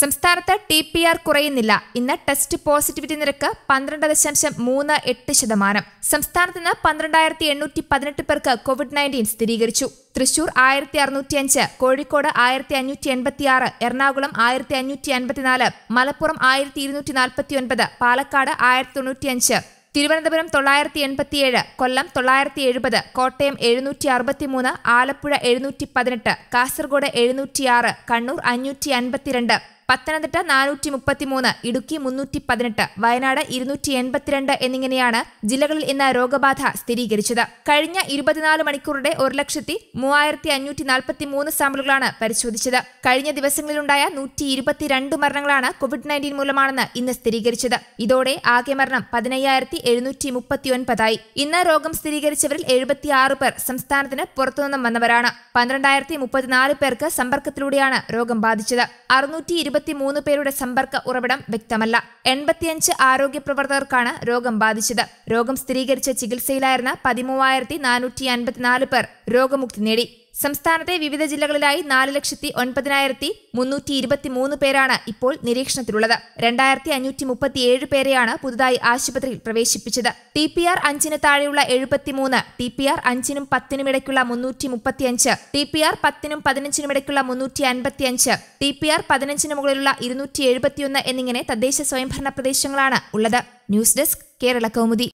സംസ്ഥാനത്ത് T P R കുറയുന്നില്ല ഇന്ന് ടെസ്റ്റ് പോസിറ്റിവിറ്റി നിരക്ക് പന്ത്രണ്ട് ദശാംശം മൂന്ന് എട്ട് ശതമാനം സംസ്ഥാനത്ത് നിന്ന് പന്ത്രണ്ടായിരത്തി എണ്ണൂറ്റി പതിനെട്ട് പേർക്ക് കോവിഡ് നയൻറ്റീൻ സ്ഥിരീകരിച്ചു തൃശൂർ ആയിരത്തി അഞ്ച് കോഴിക്കോട് ആയിരത്തി അഞ്ഞൂറ്റി എൺപത്തി ആറ് എറണാകുളം ആയിരത്തി അഞ്ഞൂറ്റി അൻപത്തിനാല് മലപ്പുറം ആയിരത്തി ഇരുന്നൂറ്റി നാൽപ്പത്തി ഒൻപത് പാലക്കാട് ആയിരത്തി തൊണ്ണൂറ്റി അഞ്ച് തിരുവനന്തപുരം തൊള്ളായിരത്തി എൺപത്തിയേഴ് കൊല്ലം തൊള്ളായിരത്തി എഴുപത് കോട്ടയം എഴുന്നൂറ്റി അറുപത്തിമൂന്ന് ആലപ്പുഴ എഴുന്നൂറ്റി പതിനെട്ട് കാസർഗോഡ് എഴുന്നൂറ്റിയാറ് കണ്ണൂർ അഞ്ഞൂറ്റി അൻപത്തിരണ്ട് പത്തനംതിട്ട നാനൂറ്റി മുപ്പത്തിമൂന്ന് ഇടുക്കി മുന്നൂറ്റി പതിനെട്ട് വയനാട് ഇരുന്നൂറ്റി എൺപത്തിരണ്ട് എന്നിങ്ങനെയാണ് ജില്ലകളിൽ ഇന്ന് രോഗബാധ സ്ഥിരീകരിച്ചത് കഴിഞ്ഞ ഇരുപത്തിനാല് മണിക്കൂറുടെ ഒരു ലക്ഷത്തി മൂവായിരത്തി അഞ്ഞൂറ്റി നാൽപ്പത്തി മൂന്ന് സാമ്പിളുകളാണ് പരിശോധിച്ചത് കഴിഞ്ഞ ദിവസങ്ങളിലുണ്ടായ നൂറ്റി ഇരുപത്തിരണ്ട് മരണങ്ങളാണ് കോവിഡ് നയൻറ്റീൻ മൂലമാണെന്ന് ഇന്ന് സ്ഥിരീകരിച്ചത് ഇതോടെ ആകെ മരണം പതിനയ്യായിരത്തി എഴുന്നൂറ്റി മുപ്പത്തിയൊൻപതായി ഇന്ന് രോഗം സ്ഥിരീകരിച്ചവരിൽ എഴുപത്തിയാറ് പേർ സംസ്ഥാനത്തിന് പുറത്തുനിന്നും വന്നവരാണ് പന്ത്രണ്ടായിരത്തി മുപ്പത്തിനാല് പേർക്ക് സമ്പർക്കത്തിലൂടെയാണ് രോഗം ബാധിച്ചത് അറുന്നൂറ്റി ഇരുപത്തിമൂന്ന് പേരുടെ സമ്പർക്ക ഉറവിടം വ്യക്തമല്ല എൺപത്തിയഞ്ച് ആരോഗ്യ പ്രവർത്തകർക്കാണ് രോഗം ബാധിച്ചത് രോഗം സ്ഥിരീകരിച്ച ചികിത്സയിലായിരുന്ന പതിമൂവായിരത്തി നാനൂറ്റി അൻപത്തിനാല് പേർ രോഗമുക്തി നേടി സംസ്ഥാനത്തെ വിവിധ ജില്ലകളിലായി നാല് ലക്ഷത്തി ഒൻപതിനായിരത്തി മുന്നൂറ്റി ഇരുപത്തിമൂന്ന് പേരാണ് ഇപ്പോൾ നിരീക്ഷണത്തിലുള്ളത് രണ്ടായിരത്തി അഞ്ഞൂറ്റി മുപ്പത്തിയേഴ് പേരെയാണ് പുതുതായി ആശുപത്രിയിൽ പ്രവേശിപ്പിച്ചത് ടി പി ആർ അഞ്ചിന് താഴെയുള്ള എഴുപത്തിമൂന്ന് ടി പി ആർ അഞ്ചിനും പത്തിനും ഇടയ്ക്കുള്ള മുന്നൂറ്റി മുപ്പത്തിയഞ്ച് ടി പി ആർ പത്തിനും പതിനഞ്ചിനും ഇടയ്ക്കുള്ള മുന്നൂറ്റി അൻപത്തിയഞ്ച് ടി പി ആർ പതിനഞ്ചിന് മുകളിലുള്ള ഇരുന്നൂറ്റി എഴുപത്തിയൊന്ന് എന്നിങ്ങനെ തദ്ദേശ സ്വയംഭരണ സംഭരണ പ്രദേശങ്ങളാണ് ഉള്ളത് ന്യൂസ് ഡെസ്ക് കേരള കൗമുദി